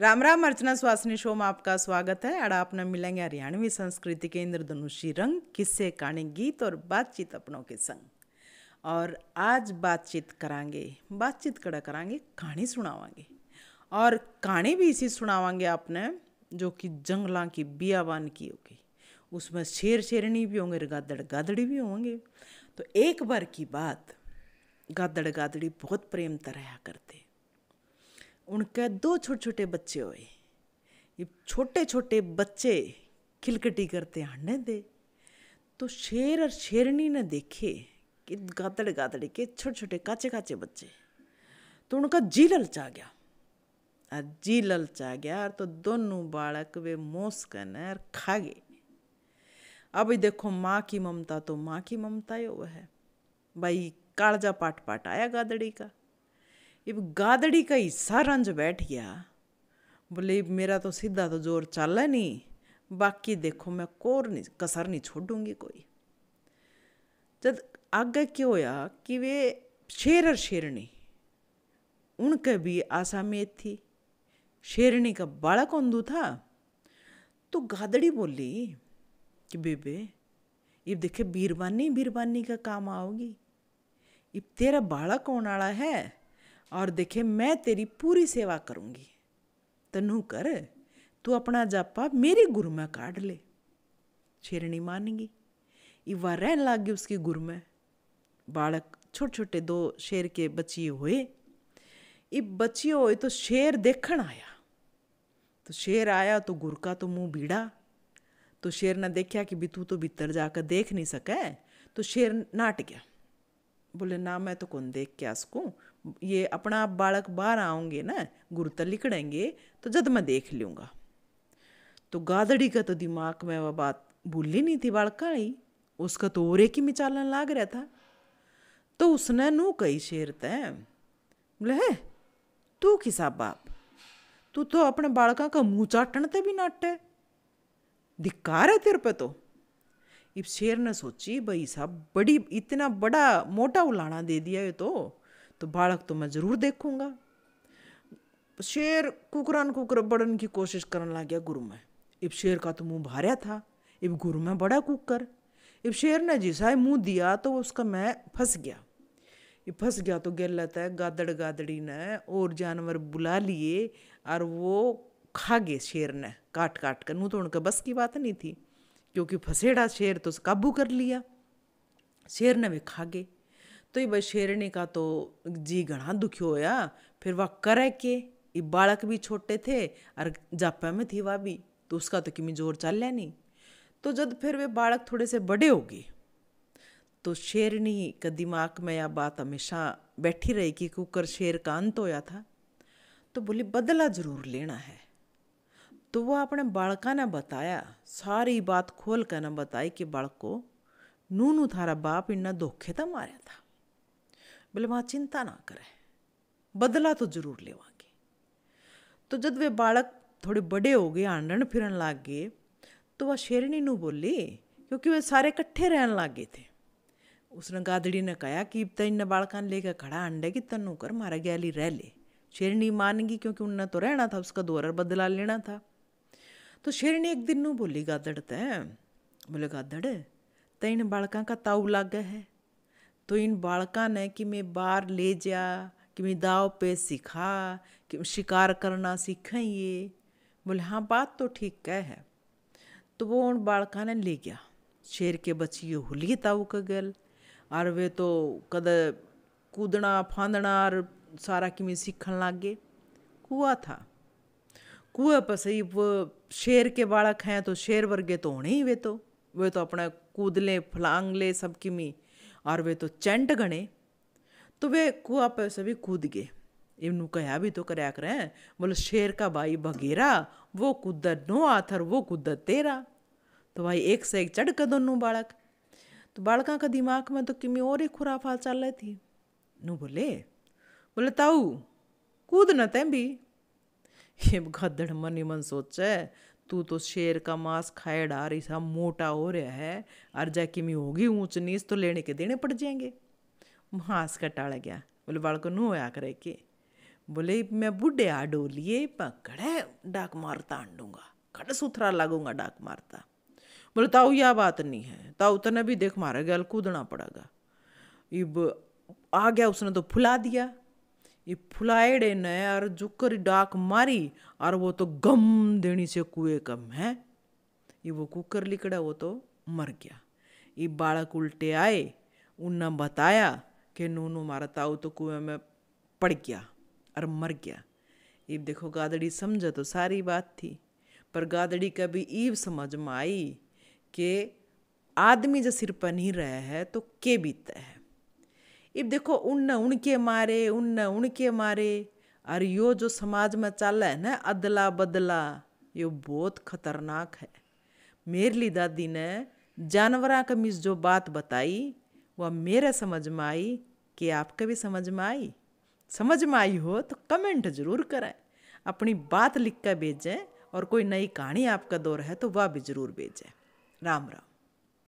Ram Ram Archana Swasani show में आपका स्वागत है और आप मिलेंगे हरियाणवी संस्कृति के इंद्रधनुषी रंग किस्से कहानी गीत और बातचीत अपनों के संग और आज बातचीत करांगे बातचीत कड़ा करांगे कहानी सुनावांगे और कहानी भी इसी सुनावांगे आपने जो कि जंगला की बियावान की होगी उसमें शेर शेरनी भी होंगे गादड़ गादड़ी भी होंगे तो एक बार की बात गादड़ गादड़ी बहुत प्रेम तरह करते उनके दो छोटे छोटे बच्चे हुए ये छोटे छोटे बच्चे खिलकटी करते हांडे दे तो शेर और शेरनी ने देखे कि गादड़ गातड़े के छोटे छोटे काचे काचे बच्चे तो उनका जी ललचा गया और जी ललचा गया और तो दोनों बालक वे मोस कने और खा गए अभी देखो माँ की ममता तो माँ की ममता ही वह है भाई कालजा पाट पाट आया गादड़ी का ये गादड़ी का हिस्सा रंज बैठ गया बोले मेरा तो सीधा तो जोर चल है नहीं बाकी देखो मैं कोर नहीं कसर नहीं छोड़ूंगी कोई जब आगे क्यों होया कि वे शेर और शेरनी उनके भी आशा में थी शेरनी का बालक औंदू था तो गादड़ी बोली कि बेबे ये देखे बीरबानी बीरबानी का काम आओगी इब तेरा बालक कौन आला है और देखे मैं तेरी पूरी सेवा करूँगी तनु कर तू अपना जापा मेरी गुरु में काट ले शेरणी मानगी इवा रहन लग गई उसकी गुरु में बालक छोटे छोटे दो शेर के बच्चे हुए ये बच्चे हुए तो शेर देखण आया तो शेर आया तो गुरु का तो मुंह बीड़ा तो शेर ने देखा कि भी तू तो भीतर जाकर देख नहीं सके तो शेर नाट गया बोले ना मैं तो कौन देख के सकूँ ये अपना आप बालक बाहर आओगे ना गुरुतर लिखड़ेंगे तो जब मैं देख लूँगा तो गादड़ी का तो दिमाग में वह बात भूली नहीं थी बालका ही उसका तो और एक ही मिचालन लाग रहा था तो उसने नू कही शेर तै बोले है तू किसा बाप तू तो अपने बालका का मुँह चाटन ते भी नाटे धिकार धिक्कार है तेरे पे तो इस शेर ने सोची भाई साहब बड़ी इतना बड़ा मोटा उलाना दे दिया ये तो तो बालक तो मैं ज़रूर देखूँगा शेर कुकरन कुकर बड़न की कोशिश करने लग गया गुरु में इब शेर का तो मुंह भारिया था इब गुरु में बड़ा कुकर इब शेर ने जिसा मुंह दिया तो उसका मैं फंस गया ये फंस गया तो गिर लेता है गादड़ गादड़ी ने और जानवर बुला लिए और वो खा गए शेर ने काट काट कर नू तो उनका बस की बात नहीं थी क्योंकि फंसेड़ा शेर तो काबू कर लिया शेर ने भी खा गए तो ये ભાઈ का तो जी घना दुखी દુખ્યો હોયા फिर वह करे के ये बालक भी छोटे थे और जापा में थी वह भी तो उसका तो किमी जोर चल लिया नहीं तो जब फिर वे बालक थोड़े से बड़े हो गए तो शेरनी का दिमाग में यह बात हमेशा बैठी रही कि कुकर शेर का अंत होया था तो बोली बदला जरूर लेना है तो वह अपने बालका ने बताया सारी बात खोल कर ना बताई कि को नूनू थारा बाप इन्ना धोखे था मारा था बोले माँ चिंता ना करें बदला तो जरूर लेवांगे तो जब वे बालक थोड़े बड़े हो गए आंडन फिरन लग गए तो वह शेरणी नू बोली क्योंकि वे सारे कट्ठे रहन लग गए थे उसने गादड़ी ने कहा कि तो तक इन्हें बालकान लेकर खड़ा आंडे की तनु कर मारा गयाली रह ले मान गई क्योंकि उनने तो रहना था उसका दोहर बदला लेना था तो शेरनी एक दिन नू बोली गादड़ तै बोले गादड़ तो इन बालका का ताऊ लाग है तो इन ઈન ने कि मैं બહાર ले जा कि मैं दाव पे सिखा कि शिकार करना सीखें ये बोले हाँ बात तो ठीक कह है तो वो उन बालका ने ले गया शेर के बच्ची हुली ताऊ का गल और वे तो कद कूदना फांदना और सारा मैं सीखन लग गए कुआ था कुएं पर सही वो शेर के बालक हैं तो शेर वर्गे तो होने ही वे तो वे तो अपना कूद ले फलांग सब किमी और वे तो चेंट गणे तो वे कुआ पर से भी कूद गए इवनू कहा भी तो कराया करें बोलो शेर का भाई बघेरा वो कुदर नो आथर वो कुदर तेरा तो भाई एक से एक चढ़ कर दोनों बालक तो बालका का दिमाग में तो किमी और ही खुराफा चल रही थी नू बोले बोले ताऊ कूद न तें भी ये गदड़ मन ही मन सोचे तू तो शेर का मांस खाए डार ऐसा मोटा हो रहा है अर्जा किमी होगी ऊंच नीच तो लेने के देने पड़ जाएंगे मांस का टाल गया बोले बालको नू होया करे के बोले मैं बुढ़े आ डोलिए पकड़े डाक मारता आंडूंगा खड़े सुथरा लागूंगा डाक मारता बोले ताऊ यह बात नहीं है ताऊ तने तो भी देख मारा गया कूदना पड़ेगा इब आ गया उसने तो फुला दिया ये फुलाएड़े ने और जुकर डाक मारी और वो तो गम देनी से कुएं कम है ये वो कुकर लिकड़ा वो तो मर गया ये बाड़क उल्टे आए उनने बताया कि नूनू मारा ताऊ तो कुएं में पड़ गया और मर गया ये देखो गादड़ी समझ तो सारी बात थी पर गादड़ी कभी ईव समझ में आई कि आदमी जब सिर पर नहीं रहे है तो के बीतता है इब देखो उन उन मारे उन न उनके मारे और यो जो समाज में चल है ना अदला बदला यो बहुत खतरनाक है लिए दादी ने जानवर के मिस जो बात बताई वह मेरे समझ में आई कि आपके भी समझ में आई समझ में आई हो तो कमेंट जरूर करें अपनी बात लिख कर भेजें और कोई नई कहानी आपका दौर है तो वह भी जरूर भेजें राम राम